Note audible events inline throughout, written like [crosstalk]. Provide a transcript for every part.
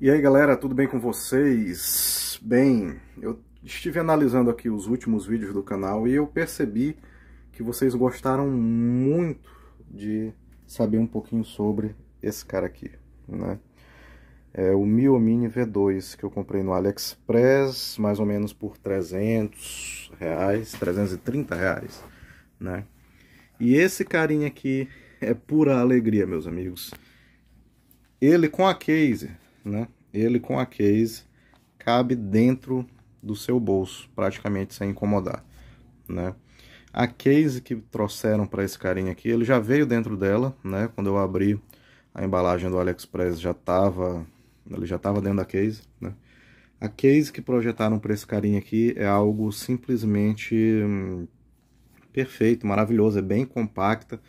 E aí galera, tudo bem com vocês? Bem, eu estive analisando aqui os últimos vídeos do canal e eu percebi que vocês gostaram muito de saber um pouquinho sobre esse cara aqui, né? É o Miomini V2 que eu comprei no AliExpress, mais ou menos por 300 reais, 330 reais, né? E esse carinha aqui é pura alegria, meus amigos. Ele com a case, né? Ele com a case cabe dentro do seu bolso, praticamente sem incomodar, né? A case que trouxeram para esse carinha aqui, ele já veio dentro dela, né? Quando eu abri a embalagem do AliExpress já tava, ele já tava dentro da case, né? A case que projetaram para esse carinha aqui é algo simplesmente hum, perfeito, maravilhoso, é bem compacta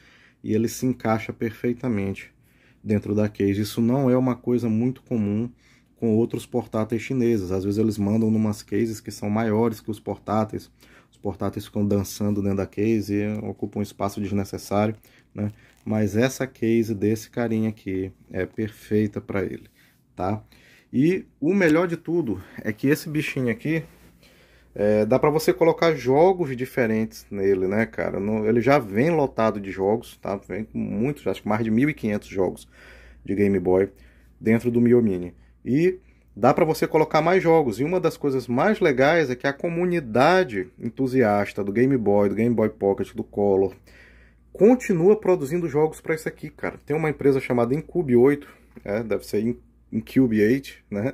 e ele se encaixa perfeitamente dentro da case. Isso não é uma coisa muito comum com outros portáteis chineses. Às vezes eles mandam numas cases que são maiores que os portáteis. Os portáteis ficam dançando dentro da case e ocupam um espaço desnecessário, né? Mas essa case desse carinha aqui é perfeita para ele, tá? E o melhor de tudo é que esse bichinho aqui é, dá para você colocar jogos diferentes nele, né, cara? No, ele já vem lotado de jogos, tá? Vem com muitos, acho que mais de 1.500 jogos de Game Boy dentro do Mini. E dá para você colocar mais jogos. E uma das coisas mais legais é que a comunidade entusiasta do Game Boy, do Game Boy Pocket, do Color, continua produzindo jogos para isso aqui, cara. Tem uma empresa chamada Incube 8, é, deve ser Incube 8, né?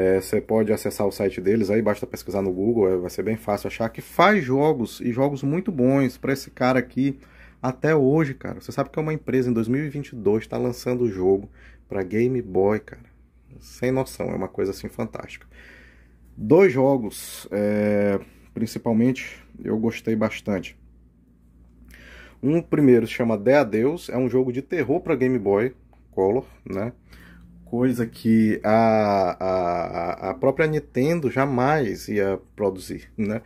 É, você é, pode acessar o site deles aí, basta pesquisar no Google, é, vai ser bem fácil achar que faz jogos e jogos muito bons para esse cara aqui até hoje, cara. Você sabe que é uma empresa em 2022 está lançando o jogo para Game Boy, cara. Sem noção, é uma coisa assim fantástica. Dois jogos, é, principalmente, eu gostei bastante. Um primeiro se chama Dé Adeus, Deus, é um jogo de terror para Game Boy Color, né? coisa que a, a, a própria Nintendo jamais ia produzir, né?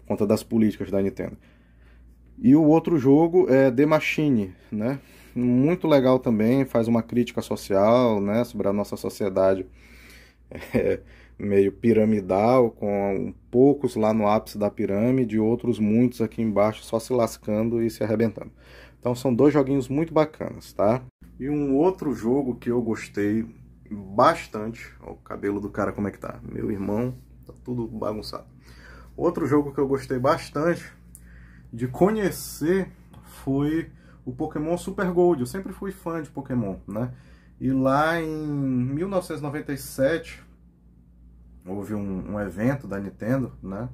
Por conta das políticas da Nintendo. E o outro jogo é The Machine, né? Muito legal também, faz uma crítica social, né? Sobre a nossa sociedade [laughs] é, meio piramidal, com poucos lá no ápice da pirâmide, outros muitos aqui embaixo só se lascando e se arrebentando. Então são dois joguinhos muito bacanas, tá? E um outro jogo que eu gostei bastante. Ó, o cabelo do cara como é que tá? Meu irmão, tá tudo bagunçado. Outro jogo que eu gostei bastante de conhecer foi o Pokémon Super Gold. Eu sempre fui fã de Pokémon, né? E lá em 1997 houve um, um evento da Nintendo, né?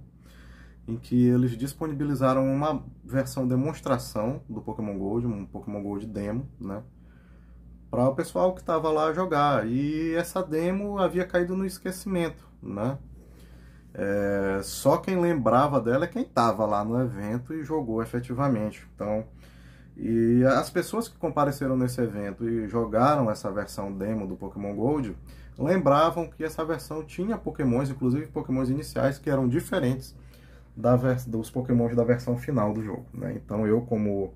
em que eles disponibilizaram uma versão demonstração do Pokémon Gold, um Pokémon Gold demo, né? Para o pessoal que estava lá jogar. E essa demo havia caído no esquecimento, né? É, só quem lembrava dela é quem estava lá no evento e jogou efetivamente. Então, e as pessoas que compareceram nesse evento e jogaram essa versão demo do Pokémon Gold lembravam que essa versão tinha pokémons, inclusive pokémons iniciais, que eram diferentes da, dos pokémons da versão final do jogo. Né? Então eu, como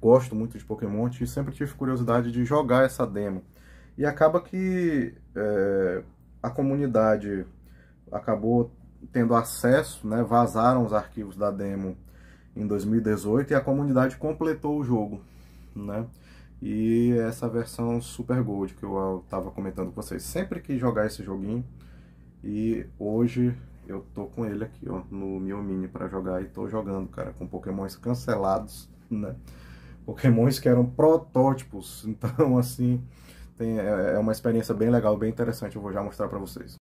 gosto muito de Pokémon, sempre tive curiosidade de jogar essa demo. E acaba que é, a comunidade acabou tendo acesso, né? vazaram os arquivos da demo em 2018 e a comunidade completou o jogo. Né? E essa versão Super Gold que eu estava ah, comentando com vocês. Sempre que jogar esse joguinho, e hoje eu tô com ele aqui, ó, no Miomini para jogar e tô jogando, cara, com pokémons cancelados, né? Pokémons que eram protótipos, [laughs] então, assim, tem, é, é uma experiência bem legal, bem interessante, eu vou já mostrar para vocês.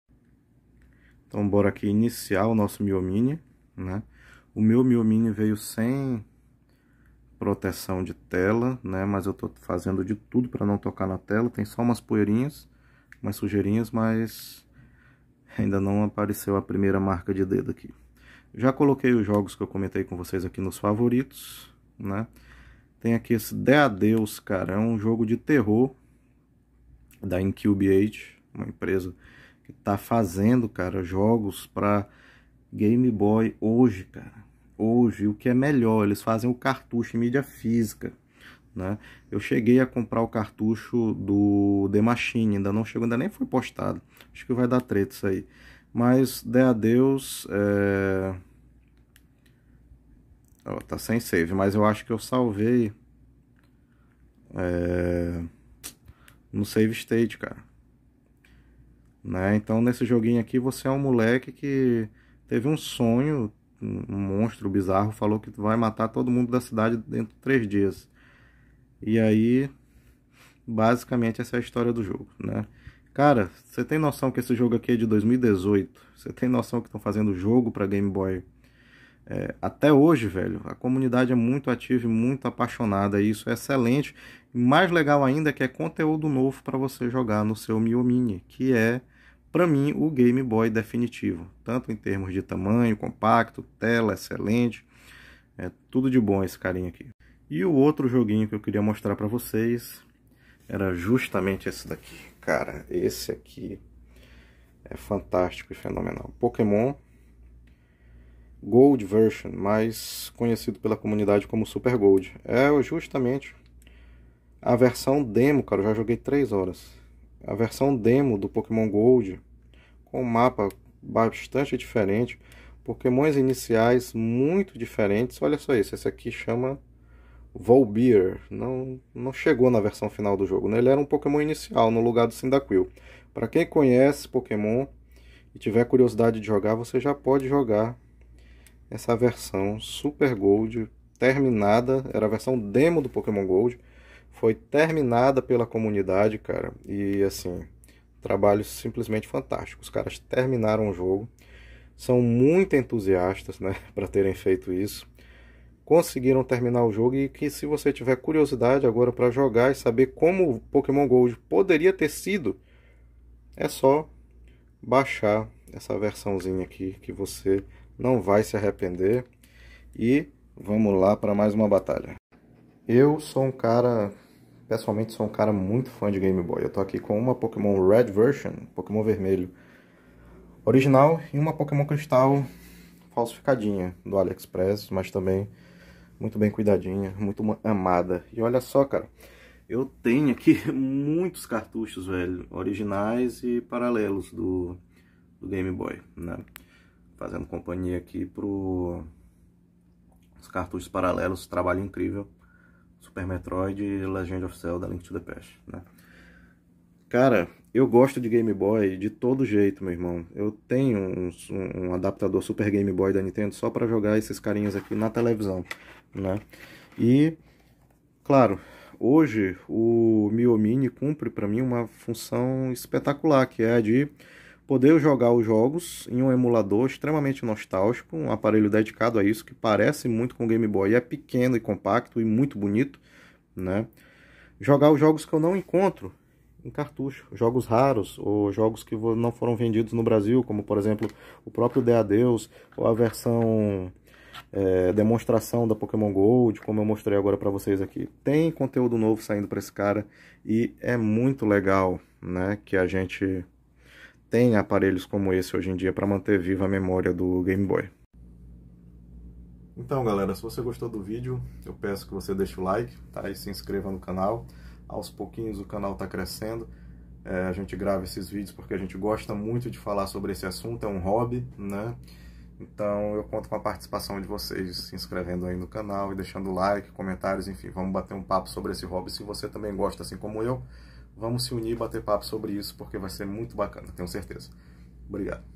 Então, bora aqui iniciar o nosso Miomini, né? O meu Miomini veio sem proteção de tela, né? Mas eu tô fazendo de tudo para não tocar na tela, tem só umas poeirinhas, umas sujeirinhas, mas ainda não apareceu a primeira marca de dedo aqui. Já coloquei os jogos que eu comentei com vocês aqui nos favoritos, né? Tem aqui esse De Adeus, cara, é um jogo de terror da Incubate, uma empresa que tá fazendo, cara, jogos para Game Boy hoje, cara. Hoje, o que é melhor, eles fazem o cartucho em mídia física. Né? Eu cheguei a comprar o cartucho do The Machine, ainda não chegou, ainda nem foi postado. Acho que vai dar treta isso aí. Mas, dê adeus. É... Oh, tá sem save, mas eu acho que eu salvei é... no save state, cara. Né? Então, nesse joguinho aqui, você é um moleque que teve um sonho, um monstro bizarro, falou que vai matar todo mundo da cidade dentro de três dias. E aí, basicamente, essa é a história do jogo, né? Cara, você tem noção que esse jogo aqui é de 2018? Você tem noção que estão fazendo jogo para Game Boy? É, até hoje, velho, a comunidade é muito ativa e muito apaixonada. E isso é excelente. E mais legal ainda é que é conteúdo novo para você jogar no seu Mini que é, para mim, o Game Boy definitivo. Tanto em termos de tamanho, compacto, tela, excelente. É tudo de bom esse carinha aqui. E o outro joguinho que eu queria mostrar para vocês era justamente esse daqui. Cara, esse aqui é fantástico e fenomenal. Pokémon Gold Version, mais conhecido pela comunidade como Super Gold. É justamente a versão demo, cara, eu já joguei 3 horas. A versão demo do Pokémon Gold, com um mapa bastante diferente, Pokémons iniciais muito diferentes. Olha só isso, esse aqui chama Volbeer não, não chegou na versão final do jogo. Né? Ele era um Pokémon inicial no lugar do Cyndaquil. Para quem conhece Pokémon e tiver curiosidade de jogar, você já pode jogar essa versão Super Gold terminada. Era a versão demo do Pokémon Gold. Foi terminada pela comunidade, cara. E assim, trabalho simplesmente fantástico. Os caras terminaram o jogo. São muito entusiastas, né, [laughs] para terem feito isso conseguiram terminar o jogo e que se você tiver curiosidade agora para jogar e saber como o Pokémon Gold poderia ter sido, é só baixar essa versãozinha aqui que você não vai se arrepender. E vamos lá para mais uma batalha. Eu sou um cara, pessoalmente sou um cara muito fã de Game Boy. Eu tô aqui com uma Pokémon Red Version, Pokémon vermelho original e uma Pokémon Cristal falsificadinha do AliExpress, mas também muito bem cuidadinha, muito amada. E olha só, cara, eu tenho aqui [laughs] muitos cartuchos, velho, originais e paralelos do, do Game Boy, né? Fazendo companhia aqui pro os cartuchos paralelos, trabalho incrível. Super Metroid e Legend of Zelda Link to the Past, né? Cara, eu gosto de Game Boy de todo jeito, meu irmão. Eu tenho um, um adaptador Super Game Boy da Nintendo só para jogar esses carinhas aqui na televisão né? E, claro, hoje o Miomini cumpre para mim uma função espetacular, que é a de poder jogar os jogos em um emulador extremamente nostálgico, um aparelho dedicado a isso que parece muito com o Game Boy, é pequeno e compacto e muito bonito, né? Jogar os jogos que eu não encontro em cartucho, jogos raros ou jogos que não foram vendidos no Brasil, como por exemplo o próprio Adeus ou a versão é, demonstração da Pokémon Gold, como eu mostrei agora para vocês aqui. Tem conteúdo novo saindo para esse cara e é muito legal, né, que a gente tem aparelhos como esse hoje em dia para manter viva a memória do Game Boy. Então, galera, se você gostou do vídeo, eu peço que você deixe o like, tá? E se inscreva no canal. Aos pouquinhos o canal está crescendo. É, a gente grava esses vídeos porque a gente gosta muito de falar sobre esse assunto, é um hobby, né? Então eu conto com a participação de vocês se inscrevendo aí no canal e deixando like, comentários, enfim, vamos bater um papo sobre esse hobby. Se você também gosta, assim como eu, vamos se unir e bater papo sobre isso, porque vai ser muito bacana, tenho certeza. Obrigado.